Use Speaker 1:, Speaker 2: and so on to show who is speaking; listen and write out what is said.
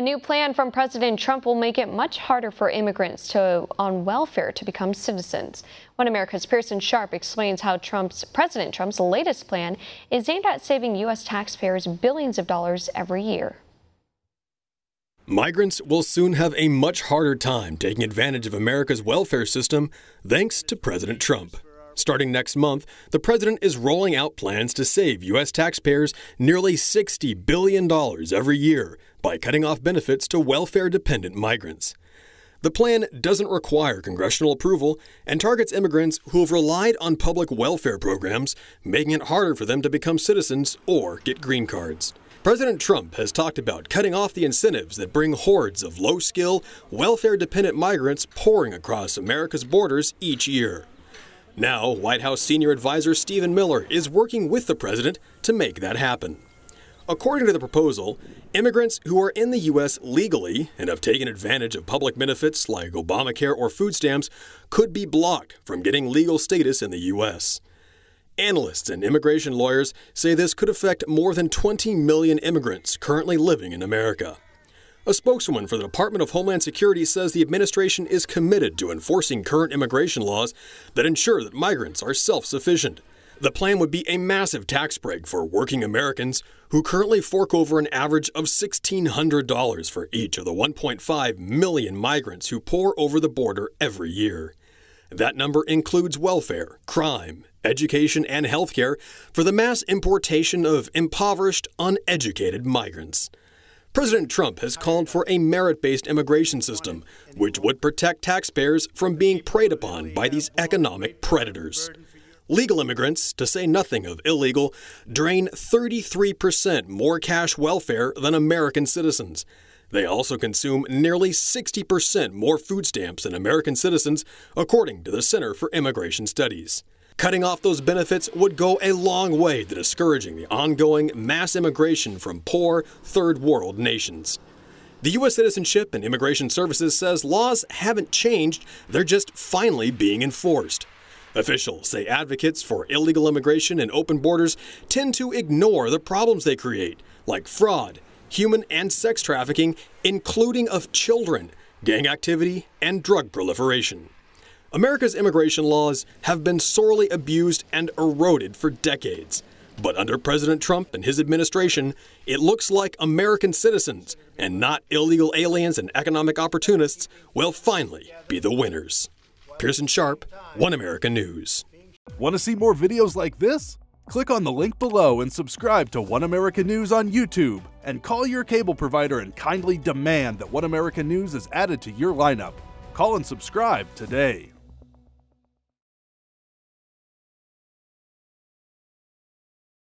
Speaker 1: A new plan from President Trump will make it much harder for immigrants to, on welfare to become citizens. One America's Pearson Sharp explains how Trump's President Trump's latest plan is aimed at saving U.S. taxpayers billions of dollars every year. Migrants will soon have a much harder time taking advantage of America's welfare system thanks to President Trump. Starting next month, the president is rolling out plans to save U.S. taxpayers nearly $60 billion every year by cutting off benefits to welfare dependent migrants. The plan doesn't require congressional approval and targets immigrants who have relied on public welfare programs, making it harder for them to become citizens or get green cards. President Trump has talked about cutting off the incentives that bring hordes of low skill, welfare dependent migrants pouring across America's borders each year. Now, White House senior advisor Stephen Miller is working with the president to make that happen. According to the proposal, immigrants who are in the U.S. legally and have taken advantage of public benefits like Obamacare or food stamps could be blocked from getting legal status in the U.S. Analysts and immigration lawyers say this could affect more than 20 million immigrants currently living in America. A spokeswoman for the Department of Homeland Security says the administration is committed to enforcing current immigration laws that ensure that migrants are self sufficient the plan would be a massive tax break for working Americans who currently fork over an average of $1,600 for each of the 1.5 million migrants who pour over the border every year. That number includes welfare, crime, education, and healthcare for the mass importation of impoverished, uneducated migrants. President Trump has called for a merit based immigration system, which would protect taxpayers from being preyed upon by these economic predators. Legal immigrants, to say nothing of illegal, drain 33% more cash welfare than American citizens. They also consume nearly 60% more food stamps than American citizens, according to the Center for Immigration Studies. Cutting off those benefits would go a long way to discouraging the ongoing mass immigration from poor, third world nations. The U.S. Citizenship and Immigration Services says laws haven't changed, they're just finally being enforced. Officials say advocates for illegal immigration and open borders tend to ignore the problems they create, like fraud, human and sex trafficking, including of children, gang activity, and drug proliferation. America's immigration laws have been sorely abused and eroded for decades. But under President Trump and his administration, it looks like American citizens, and not illegal aliens and economic opportunists, will finally be the winners. Pearson Sharp, One America News. Want to see more videos like this? Click on the link below and subscribe to One America News on YouTube, and call your cable provider and kindly demand that One America News is added to your lineup. Call and subscribe today.